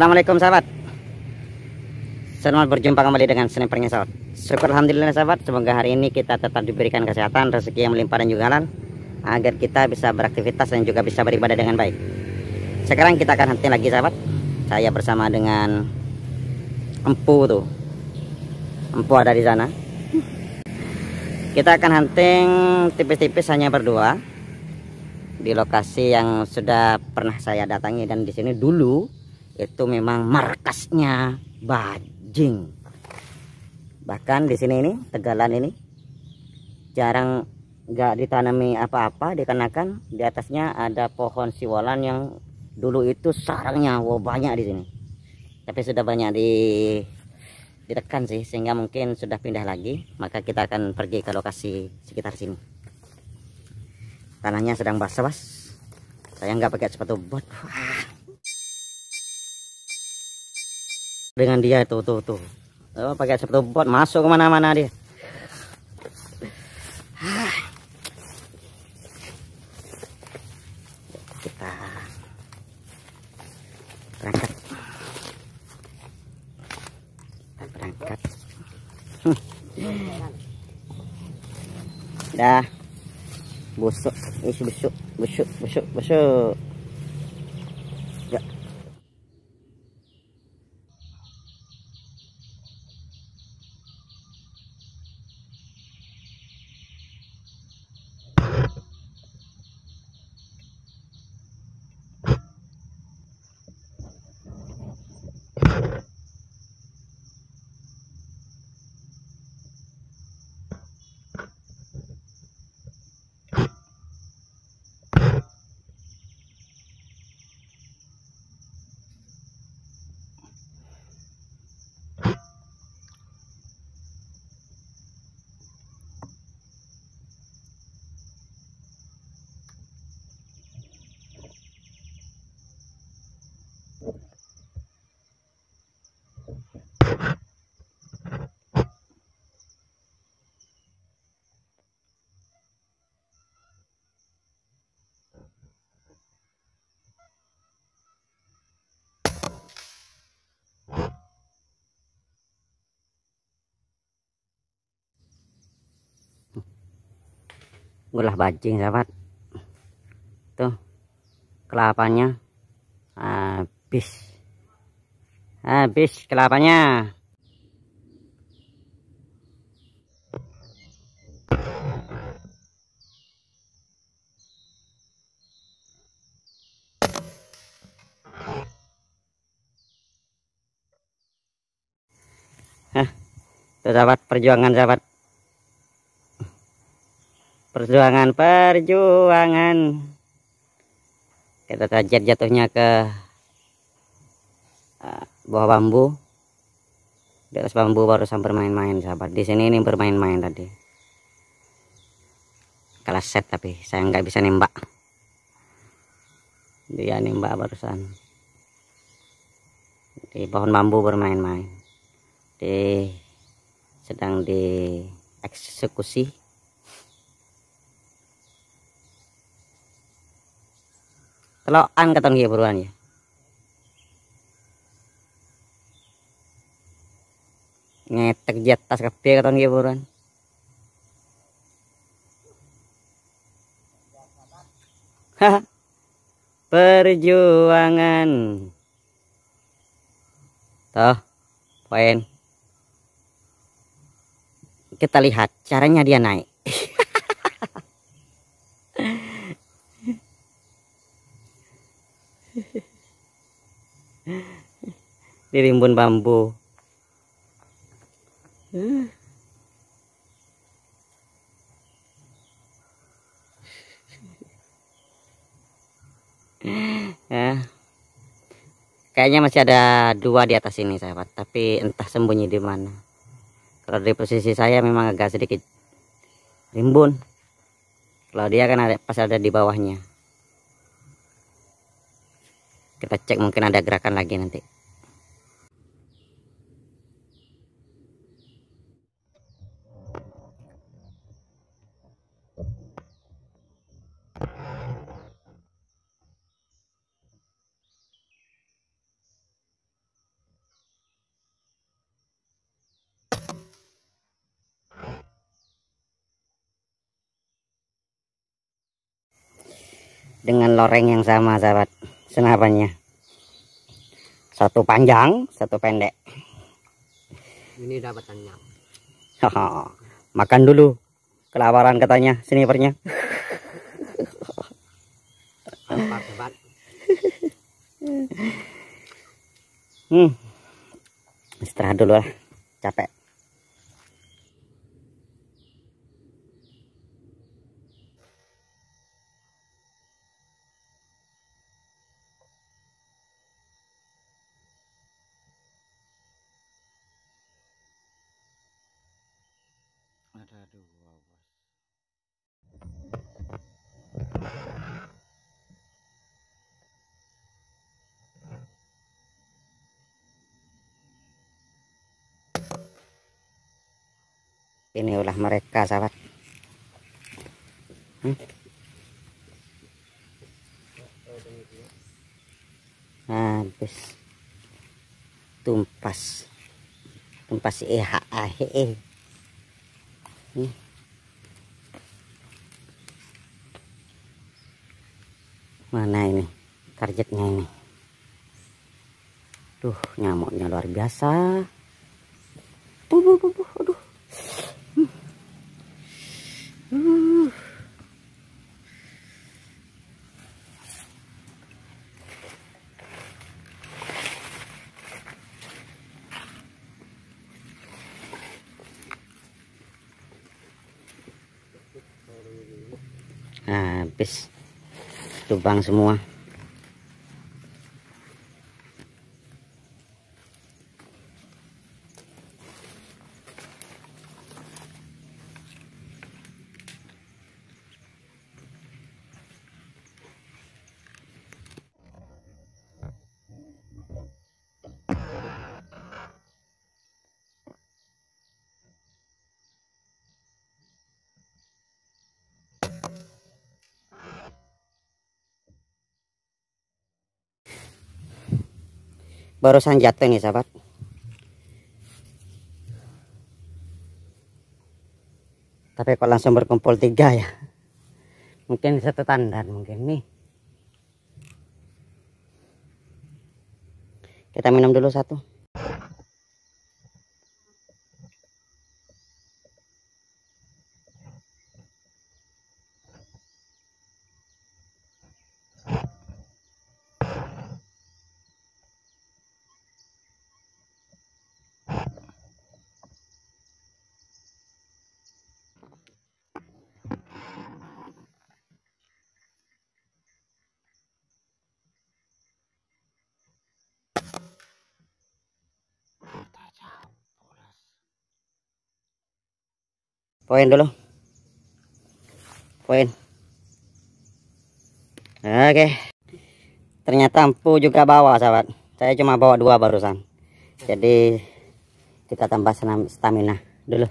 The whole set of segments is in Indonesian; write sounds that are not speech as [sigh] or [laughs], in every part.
Assalamualaikum sahabat Selamat berjumpa kembali dengan Snipernya sahabat Syukur Alhamdulillah sahabat Semoga hari ini kita tetap diberikan kesehatan Rezeki yang melimpah dan juga halal Agar kita bisa beraktivitas dan juga bisa beribadah dengan baik Sekarang kita akan hunting lagi sahabat Saya bersama dengan Empu tuh Empu ada di sana Kita akan hunting tipis-tipis hanya berdua di lokasi yang sudah pernah saya datangi dan di sini dulu itu memang markasnya bajing bahkan di sini ini tegalan ini jarang nggak ditanami apa-apa dikarenakan di atasnya ada pohon siwalan yang dulu itu sarangnya wow banyak di sini tapi sudah banyak di ditekan sih sehingga mungkin sudah pindah lagi maka kita akan pergi ke lokasi sekitar sini tanahnya sedang basah bas saya nggak pakai sepatu bot dengan dia itu tuh tuh oh, pakai sepatu bot masuk kemana-mana dia kita berangkat kita berangkat dah busuk busuk busuk busuk busuk busuk ulah bajing sahabat tuh kelapanya habis habis kelapanya Hah, sahabat perjuangan sahabat perjuangan perjuangan kita tajat jatuhnya ke uh, eh, buah bambu di atas bambu barusan bermain-main sahabat di sini ini bermain-main tadi kalah set tapi saya nggak bisa nembak dia nembak barusan di pohon bambu bermain-main di sedang dieksekusi kalau an kata nggih buruan ya ngetek di atas kabeh katon nggih buruan perjuangan toh poin kita lihat caranya dia naik [laughs] [laughs] rimbun bambu [laughs] ya. kayaknya masih ada dua di atas ini sahabat tapi entah sembunyi di mana kalau di posisi saya memang agak sedikit rimbun kalau dia kan ada, pas ada di bawahnya kita cek mungkin ada gerakan lagi nanti dengan loreng yang sama sahabat senapannya satu panjang satu pendek ini dapatannya makan dulu kelaparan katanya snipernya hmm istirahat dulu lah capek ini ulah mereka sahabat hmm? habis tumpas tumpas eh eh, eh nih hmm. mana ini targetnya ini tuh nyamuknya luar biasa buh, buh, buh, aduh hmm. Hmm. Nah, habis lubang semua barusan jatuh nih sahabat tapi kok langsung berkumpul tiga ya mungkin satu tandan mungkin nih kita minum dulu satu poin dulu poin oke ternyata empu juga bawa sahabat saya cuma bawa dua barusan jadi kita tambah stamina dulu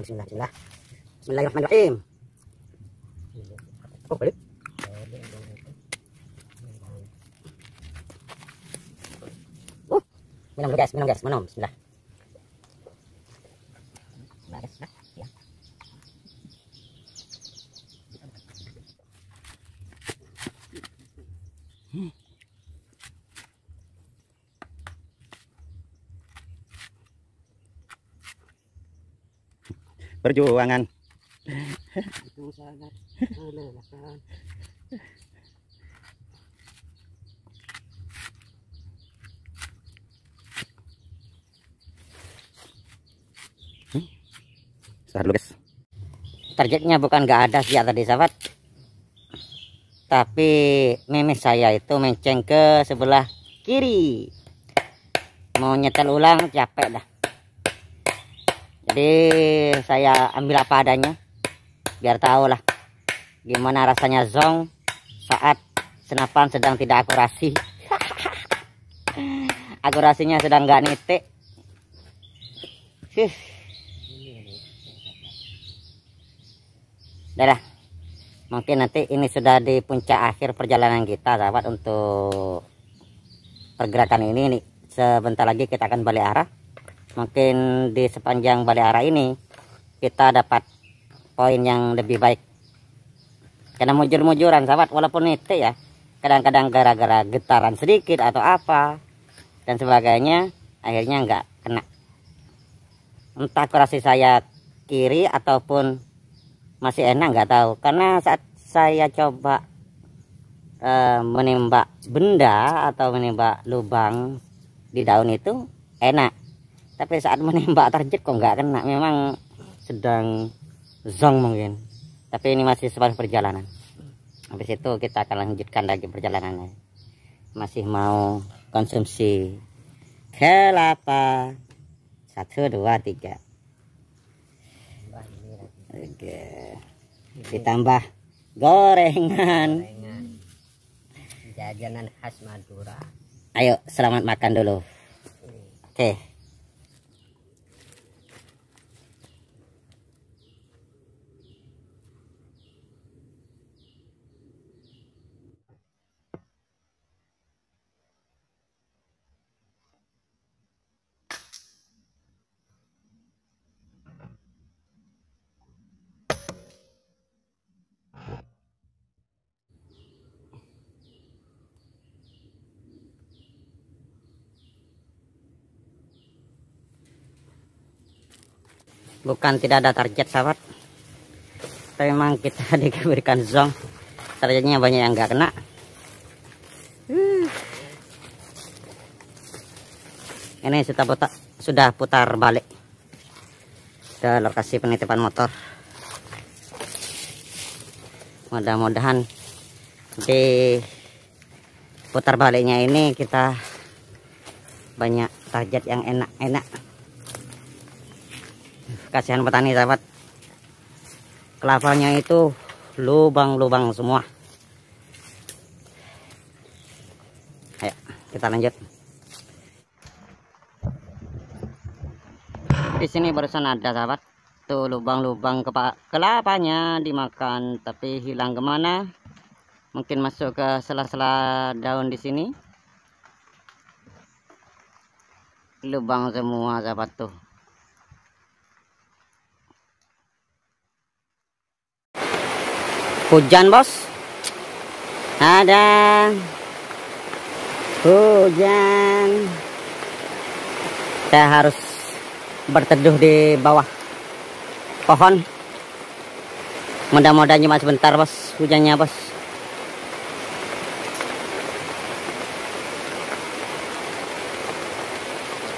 bismillah bismillah bismillah bismillahirrahmanirrahim oh balik uh, minum guys minum guys minum bismillah perjuangan itu sangat melelahkan hmm? dulu guys Targetnya bukan gak ada ya tadi sahabat Tapi meme saya itu menceng ke sebelah kiri Mau nyetel ulang capek dah jadi saya ambil apa adanya biar tahu lah gimana rasanya zong saat senapan sedang tidak akurasi [laughs] akurasinya sedang gak nitik sudah Mungkin nanti ini sudah di puncak akhir perjalanan kita sahabat untuk pergerakan ini nih. Sebentar lagi kita akan balik arah. Mungkin di sepanjang balai arah ini kita dapat poin yang lebih baik. Karena mujur-mujuran sahabat walaupun itu ya kadang-kadang gara-gara getaran sedikit atau apa dan sebagainya akhirnya nggak kena entah kurasi saya kiri ataupun masih enak nggak tahu karena saat saya coba e, menembak benda atau menembak lubang di daun itu enak tapi saat menembak target kok nggak kena memang sedang zong mungkin tapi ini masih sebuah perjalanan habis itu kita akan lanjutkan lagi perjalanannya masih mau konsumsi kelapa satu dua tiga oke ditambah gorengan jajanan khas Madura ayo selamat makan dulu oke okay. bukan tidak ada target sahabat memang kita [laughs] diberikan zoom. targetnya banyak yang nggak kena ini sudah putar, sudah putar balik ke lokasi penitipan motor mudah-mudahan di putar baliknya ini kita banyak target yang enak-enak kasihan petani sahabat kelapanya itu lubang-lubang semua ayo kita lanjut di sini barusan ada sahabat tuh lubang-lubang kelapanya dimakan tapi hilang kemana mungkin masuk ke sela-sela daun di sini lubang semua sahabat tuh Hujan bos. Ada hujan. Saya harus berteduh di bawah pohon. Mudah-mudahan cuma sebentar bos hujannya bos.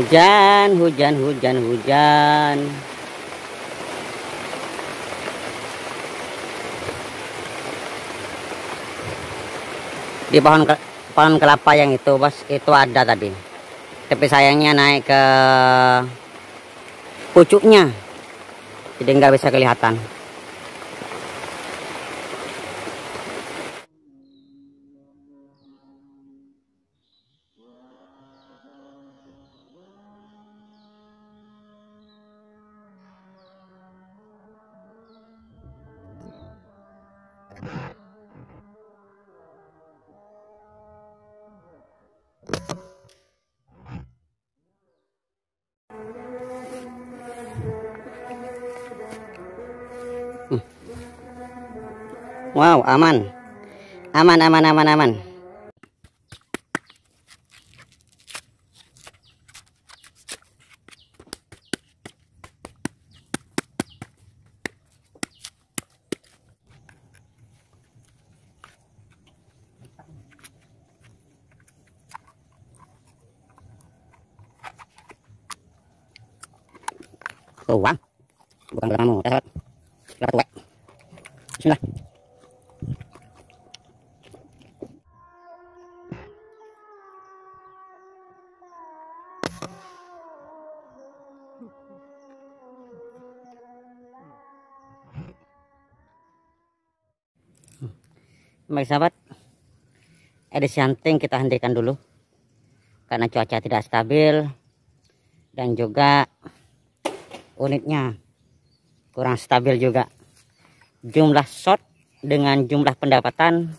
Hujan, hujan, hujan, hujan. di pohon pohon kelapa yang itu bos itu ada tadi tapi sayangnya naik ke pucuknya jadi nggak bisa kelihatan Wow, aman. Aman, aman, aman, aman. sahabat edisi hunting kita hentikan dulu karena cuaca tidak stabil dan juga unitnya kurang stabil juga jumlah shot dengan jumlah pendapatan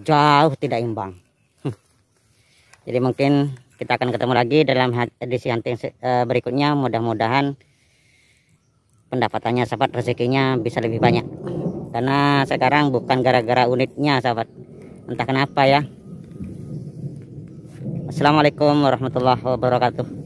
jauh tidak imbang [laughs] jadi mungkin kita akan ketemu lagi dalam edisi hunting eh, berikutnya mudah-mudahan pendapatannya sahabat rezekinya bisa lebih banyak karena sekarang bukan gara-gara unitnya sahabat entah kenapa ya Assalamualaikum warahmatullahi wabarakatuh